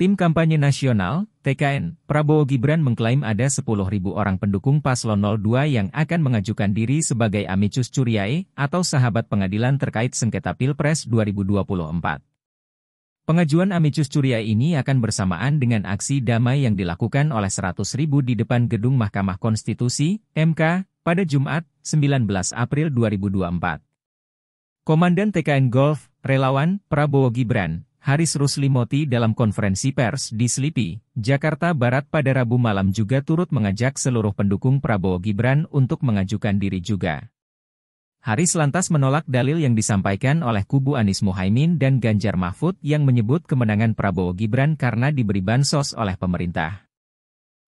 Tim Kampanye Nasional, TKN, Prabowo Gibran mengklaim ada 10.000 orang pendukung Paslon 02 yang akan mengajukan diri sebagai amicus curiae atau sahabat pengadilan terkait sengketa Pilpres 2024. Pengajuan amicus curiae ini akan bersamaan dengan aksi damai yang dilakukan oleh 100.000 di depan gedung Mahkamah Konstitusi, MK, pada Jumat, 19 April 2024. Komandan TKN Golf, Relawan, Prabowo Gibran, Haris Ruslimoti dalam konferensi pers di Slipi, Jakarta Barat pada Rabu malam juga turut mengajak seluruh pendukung Prabowo Gibran untuk mengajukan diri juga. Haris lantas menolak dalil yang disampaikan oleh kubu Anies Muhaimin dan Ganjar Mahfud yang menyebut kemenangan Prabowo Gibran karena diberi bansos oleh pemerintah.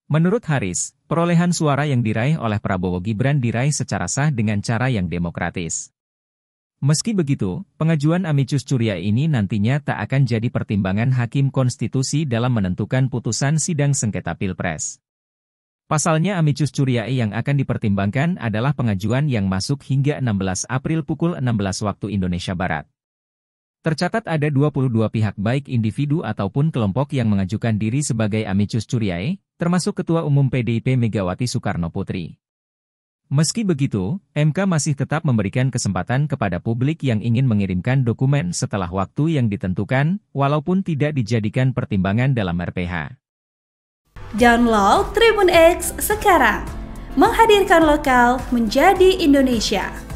Menurut Haris, perolehan suara yang diraih oleh Prabowo Gibran diraih secara sah dengan cara yang demokratis. Meski begitu, pengajuan amicus curia ini nantinya tak akan jadi pertimbangan hakim konstitusi dalam menentukan putusan sidang sengketa Pilpres. Pasalnya amicus curiae yang akan dipertimbangkan adalah pengajuan yang masuk hingga 16 April pukul 16 waktu Indonesia Barat. Tercatat ada 22 pihak baik individu ataupun kelompok yang mengajukan diri sebagai amicus curiae, termasuk Ketua Umum PDIP Megawati Soekarno Putri. Meski begitu, MK masih tetap memberikan kesempatan kepada publik yang ingin mengirimkan dokumen setelah waktu yang ditentukan, walaupun tidak dijadikan pertimbangan dalam RPH. Download Tribun X sekarang, menghadirkan lokal menjadi Indonesia.